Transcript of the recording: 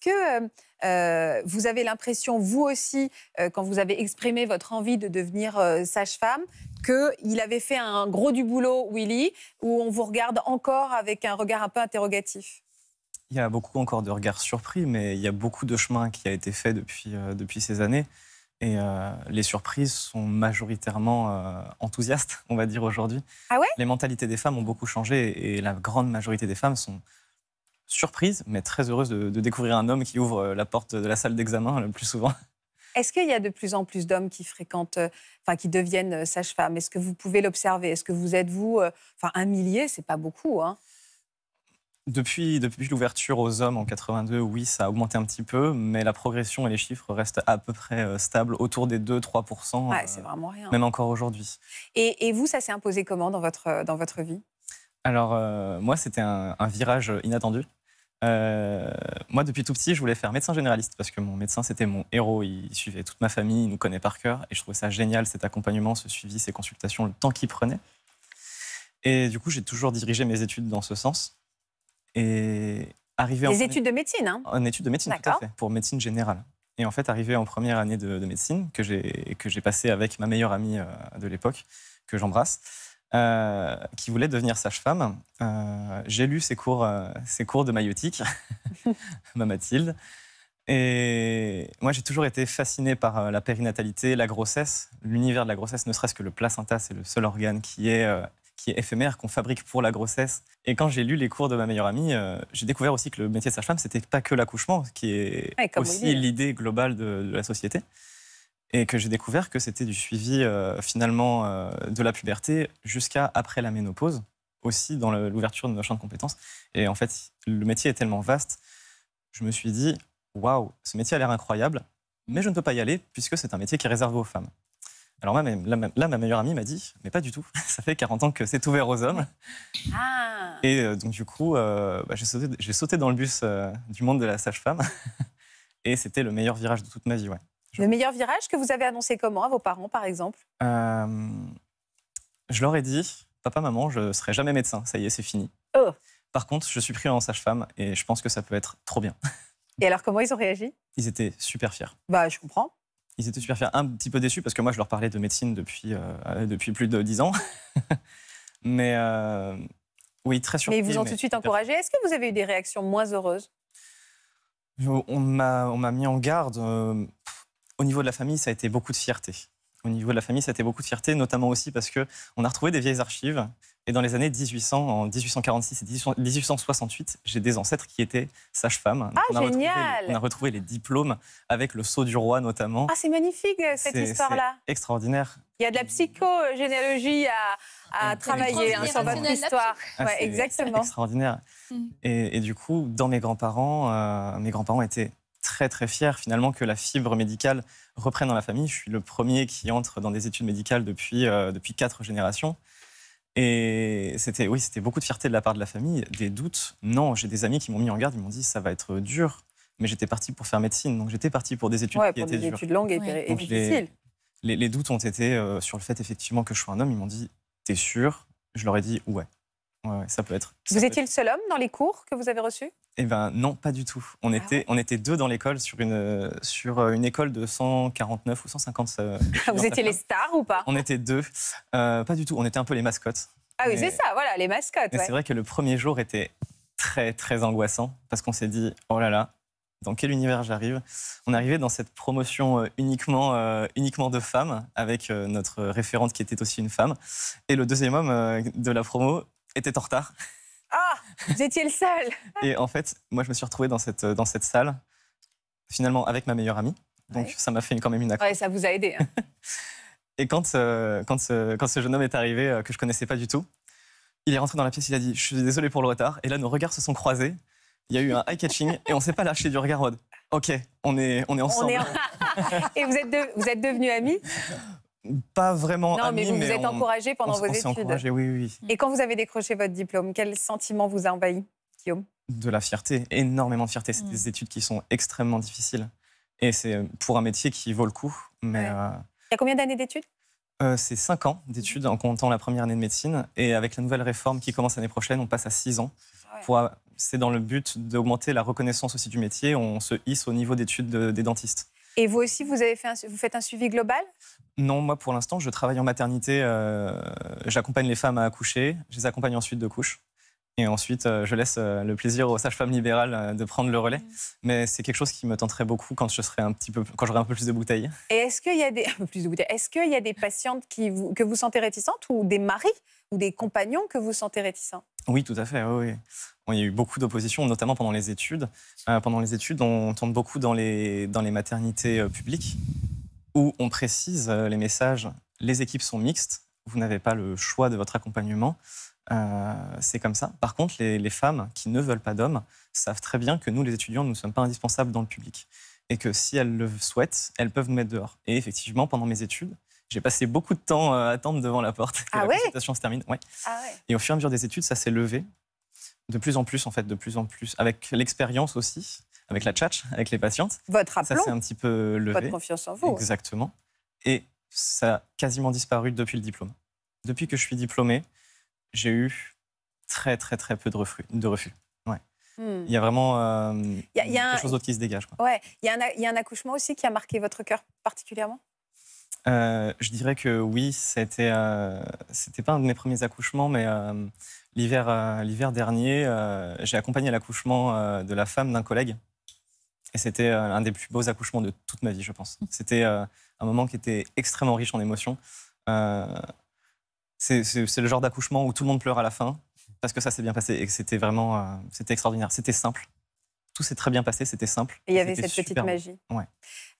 que euh, vous avez l'impression, vous aussi, euh, quand vous avez exprimé votre envie de devenir euh, sage-femme, qu'il avait fait un gros du boulot, Willy, où on vous regarde encore avec un regard un peu interrogatif Il y a beaucoup encore de regards surpris, mais il y a beaucoup de chemin qui a été fait depuis, depuis ces années. Et les surprises sont majoritairement enthousiastes, on va dire aujourd'hui. Ah ouais Les mentalités des femmes ont beaucoup changé et la grande majorité des femmes sont surprise, mais très heureuse de, découvrir un homme qui ouvre euh, la porte de la salle d'examen euh, le plus souvent. Est-ce qu'il y a de plus en plus d'hommes qui fréquentent, euh, enfin qui deviennent sages-femmes Est-ce que vous pouvez l'observer Est-ce que vous êtes vous, enfin un millier, c'est pas beaucoup, hein. depuis, depuis l'ouverture aux hommes en 82, oui, ça a augmenté un petit peu, mais la progression et les chiffres restent à peu près stables, autour des 2-3%. Ouais, c'est vraiment rien. Même encore aujourd'hui. Et, vous, ça s'est imposé comment dans votre, dans votre vie Alors, moi, c'était un, virage inattendu. Euh, moi, depuis tout petit, je voulais faire médecin généraliste parce que mon médecin, c'était mon héros. Il suivait toute ma famille, il nous connaît par cœur. Et je trouvais ça génial, cet accompagnement, ce suivi, ces consultations, le temps qu'il prenait. Et du coup, j'ai toujours dirigé mes études dans ce sens. Et arrivé en... études de médecine, hein En études de médecine, tout fait, pour médecine générale. Et en fait, arrivé en première année de, de médecine, que j'ai passée avec ma meilleure amie euh, de l'époque, que j'embrasse, euh, qui voulait devenir sage-femme. Euh, j'ai lu ses cours, ses euh, cours de maïotique, ma Mathilde. Et moi, j'ai toujours été fasciné par la périnatalité, la grossesse, l'univers de la grossesse, ne serait-ce que le placenta, c'est le seul organe qui est, qui est éphémère, qu'on fabrique pour la grossesse. Et quand j'ai lu les cours de ma meilleure amie, j'ai découvert aussi que le métier de sage-femme, n'était pas que l'accouchement, qui est aussi l'idée globale de, la société et que j'ai découvert que c'était du suivi euh, finalement euh, de la puberté jusqu'à après la ménopause, aussi dans l'ouverture de nos champs de compétences. Et en fait, le métier est tellement vaste, je me suis dit, waouh, ce métier a l'air incroyable, mais je ne peux pas y aller puisque c'est un métier qui est réservé aux femmes. Alors là, ma meilleure amie m'a dit, mais pas du tout, ça fait 40 ans que c'est ouvert aux hommes. Ah. Et euh, donc du coup, bah, j'ai sauté, sauté, dans le bus du monde de la sage-femme, et c'était le meilleur virage de toute ma vie. Ouais. Le meilleur virage que vous avez annoncé comment à vos parents, par exemple euh, Je leur ai dit, papa, maman, je ne serai jamais médecin, ça y est, c'est fini. Oh. Par contre, je suis pris en sage-femme et je pense que ça peut être trop bien. Et alors, comment ils ont réagi Ils étaient super fiers. Bah, je comprends. Ils étaient super fiers, un petit peu déçus parce que moi, je leur parlais de médecine depuis, euh, depuis plus de dix ans. mais euh, oui, très surpris. Mais ils vous ont tout de suite encouragé. Est-ce que vous avez eu des réactions moins heureuses on m'a, on m'a mis en garde. Au niveau de la famille, ça a été beaucoup de fierté. Au niveau de la famille, ça a été beaucoup de fierté, notamment aussi parce que on a retrouvé des vieilles archives. Et dans les années 1800, en 1846 et 1868, j'ai des ancêtres qui étaient sages-femmes. Ah, on a génial retrouvé, On a retrouvé les diplômes avec le sceau du roi notamment. Ah, c'est magnifique euh, cette histoire-là. extraordinaire. Il y a de la psychogénéalogie à, ah, travailler hein, sur votre histoire. Ah, exactement. extraordinaire. Mm. Et, du coup, dans mes grands-parents, euh, mes grands-parents étaient très très fier finalement que la fibre médicale reprenne dans la famille. Je suis le premier qui entre dans des études médicales depuis, euh, depuis quatre générations. Et c'était oui, c'était beaucoup de fierté de la part de la famille, des doutes. Non, j'ai des amis qui m'ont mis en garde, ils m'ont dit ça va être dur, mais j'étais parti pour faire médecine, donc j'étais parti pour des études ouais, qui pour étaient des études longues et, difficiles. Les, doutes ont été euh, sur le fait effectivement que je sois un homme. Ils m'ont dit t'es sûr Je leur ai dit ouais. Ouais, ça peut être. vous étiez le seul homme dans les cours que vous avez reçus eh ben non, pas du tout. On, ah était, on était deux dans l'école sur une, sur euh, une école de 149 ou 150. Euh, Vous étiez les stars ou pas On était deux. Euh, pas du tout, on était un peu les mascottes. Ah oui, c'est ça, voilà, les mascottes. C'est vrai que le premier jour était très très angoissant parce qu'on s'est dit, oh là là, dans quel univers j'arrive. On arrivait dans cette promotion uniquement, uniquement de femmes, avec notre référente qui était aussi une femme. Et le deuxième homme de la promo était en retard. Ah Vous étiez le seul Et en fait, moi, je me suis retrouvé dans cette, euh, dans cette salle, finalement, avec ma meilleure amie. Donc, ça m'a fait quand même une accro. Ouais, ça vous a aidé. Hein. Et quand, euh, quand, ce, quand, ce, jeune homme est arrivé, euh, que je connaissais pas du tout, il est rentré dans la pièce, il a dit Je suis désolé pour le retard. Et là, nos regards se sont croisés. Il y a eu un eye catching et on s'est pas lâché du regard. Ok, on est, on est ensemble. et vous êtes, vous êtes devenus amis pas vraiment non, mais vous, vous êtes encouragé pendant vos études. Oui, oui. Et quand vous avez décroché votre diplôme, quel sentiment vous a envahi, Guillaume De la fierté, énormément de fierté. C'est mm. des études qui sont extrêmement difficiles. Et c'est euh, pour un métier qui vaut le coup. Mais euh, Il y a combien d'années d'études euh, C'est cinq ans d'études en comptant la première année de médecine. Et avec la nouvelle réforme qui commence l'année prochaine, on passe à six ans. C'est dans le but d'augmenter la reconnaissance aussi du métier. On se hisse au niveau d'études des dentistes. Et vous aussi, vous, avez fait vous faites un suivi global Non, moi pour l'instant, je travaille en maternité. Euh, j'accompagne les femmes à accoucher. Je les accompagne ensuite de couche. Et ensuite, euh, je laisse euh, le plaisir aux sages-femmes libérales de prendre le relais. Mm. Mais c'est quelque chose qui me tenterait beaucoup quand je serai un peu, j'aurai un peu plus de bouteilles. Et est-ce qu'il y a des Est-ce y a des patientes que vous sentez réticentes ou des maris ou des compagnons que vous sentez réticents oui, tout à fait. Oui, il y a eu beaucoup d'opposition, notamment pendant les études. Euh, pendant les études, on tombe beaucoup dans les, dans les maternités euh, publiques où on précise euh, les messages les équipes sont mixtes, vous n'avez pas le choix de votre accompagnement. c'est comme ça. Par contre, les, les, femmes qui ne veulent pas d'hommes savent très bien que nous, les étudiants, nous ne sommes pas indispensables dans le public. Et que si elles le souhaitent, elles peuvent nous mettre dehors. Et effectivement, pendant mes études, j'ai passé beaucoup de temps euh, à attendre devant la porte ah que la consultation se termine. Ah ouais. Et au fur et à mesure des études, ça s'est levé de plus en plus, en fait, de plus en plus, avec l'expérience aussi, avec la chat, avec les patientes. Votre aplomb. Ça s'est un petit peu levé. Votre confiance en vous. Exactement. Et ça a quasiment disparu depuis le diplôme. Depuis que je suis diplômé, j'ai eu très, très, très peu de refus. De refus. Ouais. Hmm. Il y a vraiment euh, a, quelque chose d'autre qui se dégage. Ouais. Il y, il y a un accouchement aussi qui a marqué votre cœur particulièrement euh, je dirais que oui, c'était euh, c'était pas un de mes premiers accouchements, mais euh, l'hiver euh, l'hiver dernier, j'ai accompagné l'accouchement de la femme d'un collègue. Et c'était un des plus beaux accouchements de toute ma vie, je pense. Mmh. C'était un moment qui était extrêmement riche en émotions. c'est le genre d'accouchement où tout le monde pleure à la fin, parce que ça s'est bien passé et que c'était vraiment c'était extraordinaire. C'était simple tout s'est très bien passé, c'était simple. Et il y avait cette petite magie. Ouais.